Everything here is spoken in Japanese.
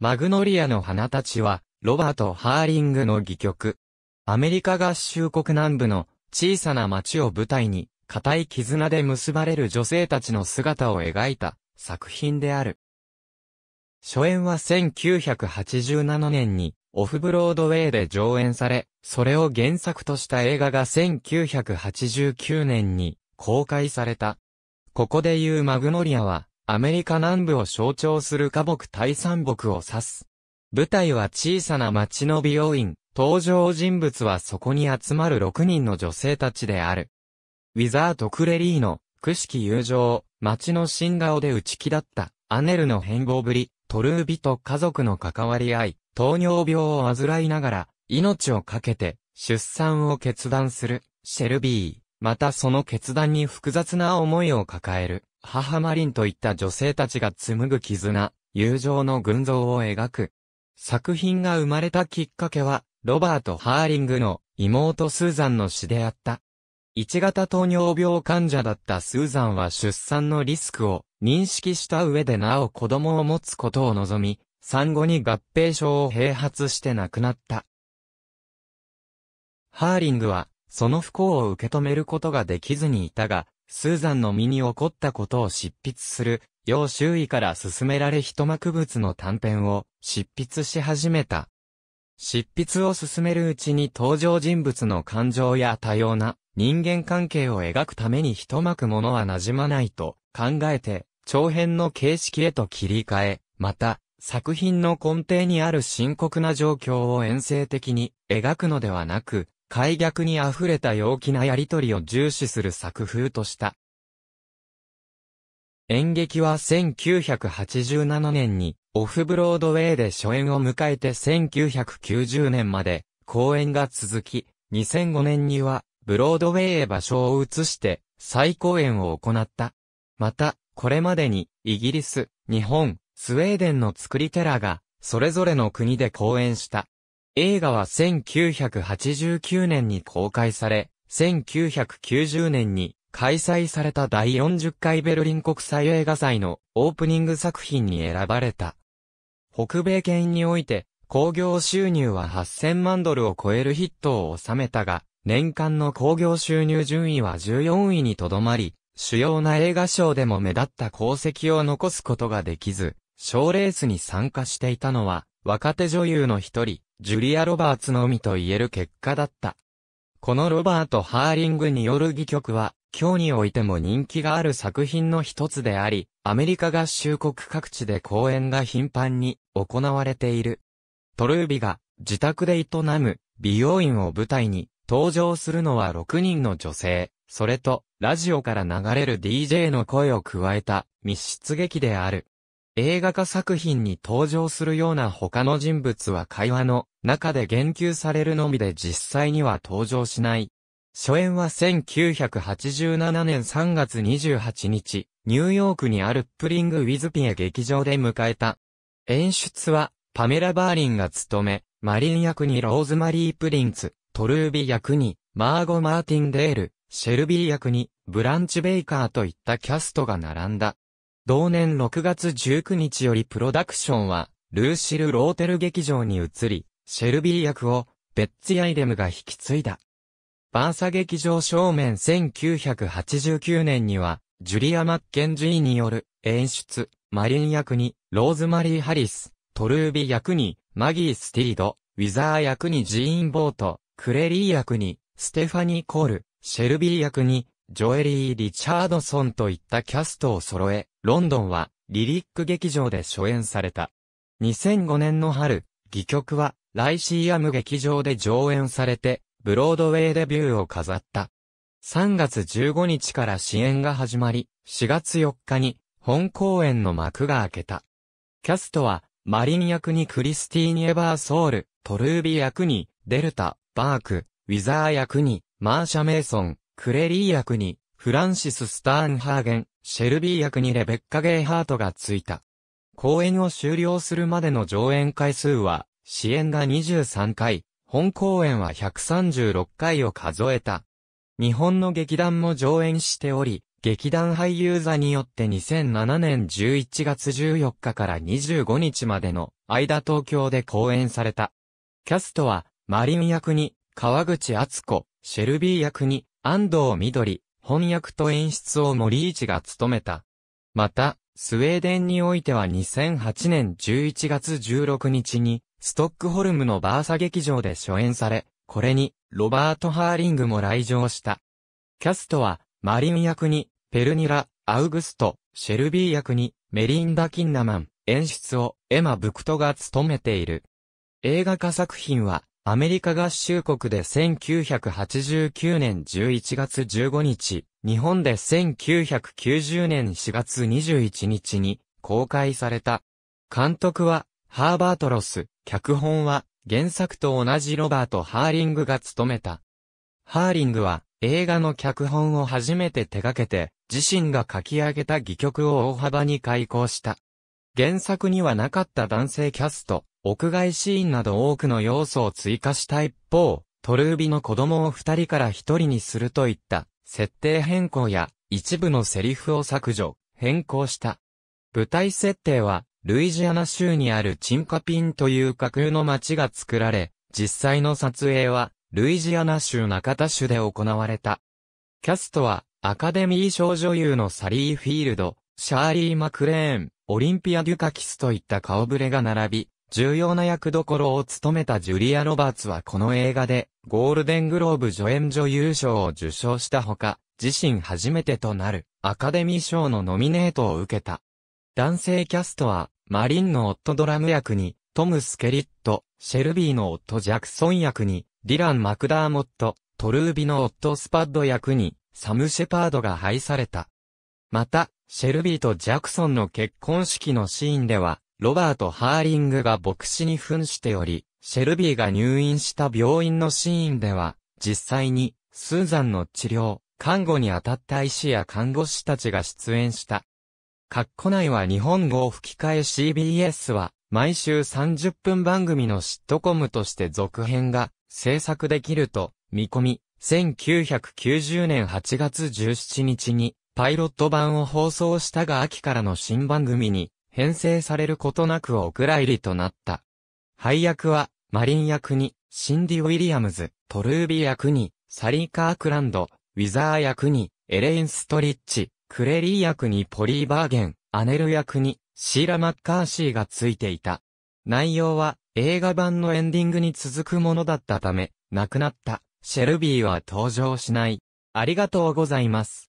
マグノリアの花たちは、ロバート・ハーリングの戯曲。アメリカ合衆国南部の小さな町を舞台に、固い絆で結ばれる女性たちの姿を描いた作品である。初演は1987年にオフブロードウェイで上演され、それを原作とした映画が1989年に公開された。ここで言うマグノリアはアメリカ南部を象徴する花木大山木を指す。舞台は小さな町の美容院、登場人物はそこに集まる6人の女性たちである。ウィザート・クレリーの、くしき友情、町の新顔で打ち気だった、アネルの変貌ぶり、トルービと家族の関わり合い、糖尿病を患いながら、命を懸けて、出産を決断する、シェルビー。またその決断に複雑な思いを抱える、母マリンといった女性たちが紡ぐ絆、友情の群像を描く。作品が生まれたきっかけは、ロバート・ハーリングの妹スーザンの死であった。一型糖尿病患者だったスーザンは出産のリスクを認識した上でなお子供を持つことを望み、産後に合併症を併発して亡くなった。ハーリングはその不幸を受け止めることができずにいたが、スーザンの身に起こったことを執筆する、要周囲から勧められ一幕物の短編を執筆し始めた。執筆を進めるうちに登場人物の感情や多様な人間関係を描くために一幕ものは馴染まないと考えて長編の形式へと切り替え、また作品の根底にある深刻な状況を遠征的に描くのではなく開逆に溢れた陽気なやりとりを重視する作風とした。演劇は1987年にオフブロードウェイで初演を迎えて1990年まで公演が続き、2005年にはブロードウェイへ場所を移して再公演を行った。また、これまでにイギリス、日本、スウェーデンの作り手らがそれぞれの国で公演した。映画は1989年に公開され、1990年に開催された第40回ベルリン国際映画祭のオープニング作品に選ばれた。北米圏において、興行収入は8000万ドルを超えるヒットを収めたが、年間の興行収入順位は14位にとどまり、主要な映画賞でも目立った功績を残すことができず、賞レースに参加していたのは、若手女優の一人、ジュリア・ロバーツのみと言える結果だった。このロバート・ハーリングによる戯曲は、今日においても人気がある作品の一つであり、アメリカ合衆国各地で公演が頻繁に行われている。トルービが自宅で営む美容院を舞台に登場するのは6人の女性、それとラジオから流れる DJ の声を加えた密室劇である。映画化作品に登場するような他の人物は会話の中で言及されるのみで実際には登場しない。初演は1987年3月28日、ニューヨークにあるプリング・ウィズ・ピエ劇場で迎えた。演出は、パメラ・バーリンが務め、マリン役にローズマリー・プリンツ、トルービ役に、マーゴ・マーティン・デール、シェルビー役に、ブランチ・ベイカーといったキャストが並んだ。同年6月19日よりプロダクションは、ルーシル・ローテル劇場に移り、シェルビー役を、ベッツィ・アイレムが引き継いだ。バーサ劇場正面1989年には、ジュリア・マッケンジーによる演出、マリン役に、ローズマリー・ハリス、トルービ役に、マギー・スティード、ウィザー役にジーン・ボート、クレリー役に、ステファニー・コール、シェルビー役に、ジョエリー・リチャードソンといったキャストを揃え、ロンドンはリリック劇場で初演された。2005年の春、戯曲はライシーアム劇場で上演されて、ブロードウェイデビューを飾った。3月15日から支援が始まり、4月4日に本公演の幕が開けた。キャストは、マリン役にクリスティーニ・エバーソウル、トルービ役に、デルタ、バーク、ウィザー役に、マーシャ・メイソン、クレリー役に、フランシス・スターンハーゲン、シェルビー役にレベッカ・ゲイハートがついた。公演を終了するまでの上演回数は、支援が23回、本公演は136回を数えた。日本の劇団も上演しており、劇団俳優座によって2007年11月14日から25日までの間東京で公演された。キャストは、マリン役に、川口敦子、シェルビー役に、安藤緑、翻訳と演出を森市が務めた。また、スウェーデンにおいては2008年11月16日に、ストックホルムのバーサ劇場で初演され、これに、ロバート・ハーリングも来場した。キャストは、マリン役に、ペルニラ、アウグスト、シェルビー役に、メリンダ・キンナマン、演出を、エマ・ブクトが務めている。映画化作品は、アメリカ合衆国で1989年11月15日、日本で1990年4月21日に公開された。監督はハーバートロス、脚本は原作と同じロバート・ハーリングが務めた。ハーリングは映画の脚本を初めて手掛けて、自身が書き上げた戯曲を大幅に開講した。原作にはなかった男性キャスト、屋外シーンなど多くの要素を追加した一方、トルービの子供を二人から一人にするといった設定変更や一部のセリフを削除、変更した。舞台設定はルイジアナ州にあるチンカピンという架空の街が作られ、実際の撮影はルイジアナ州中田州で行われた。キャストはアカデミー賞女優のサリー・フィールド、シャーリー・マクレーン、オリンピア・デュカキスといった顔ぶれが並び、重要な役どころを務めたジュリア・ロバーツはこの映画で、ゴールデングローブ助演女優賞を受賞したほか、自身初めてとなるアカデミー賞のノミネートを受けた。男性キャストは、マリンの夫ドラム役に、トム・スケリット、シェルビーの夫ジャクソン役に、ディラン・マクダーモット、トルービの夫スパッド役に、サム・シェパードが配された。また、シェルビーとジャクソンの結婚式のシーンでは、ロバート・ハーリングが牧師に扮しており、シェルビーが入院した病院のシーンでは、実際に、スーザンの治療、看護に当たった医師や看護師たちが出演した。カッコ内は日本語を吹き替え CBS は、毎週30分番組のシットコムとして続編が制作できると見込み、1990年8月17日にパイロット版を放送したが秋からの新番組に編成されることなくお蔵入りとなった。配役は、マリン役に、シンディ・ウィリアムズ、トルービー役に、サリー・カークランド、ウィザー役に、エレイン・ストリッチ、クレリー役にポリー・バーゲン、アネル役に、シーラ・マッカーシーがついていた。内容は、映画版のエンディングに続くものだったため、亡くなった、シェルビーは登場しない。ありがとうございます。